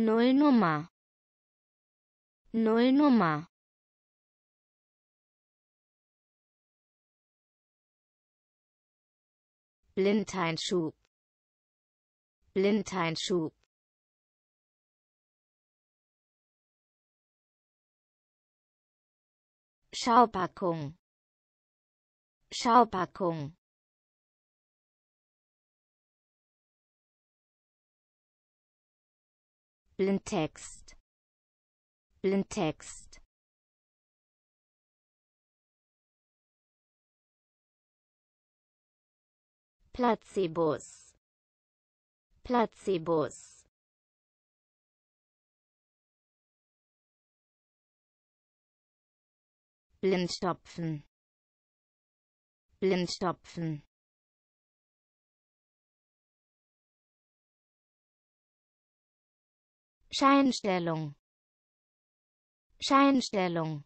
Null Nummer. Null Nummer. Blindheinschub. Blindheinschub. Schaupackung Schaupackung Blindtext Blindtext Placebos Placebos Blindstopfen Blindstopfen Scheinstellung Scheinstellung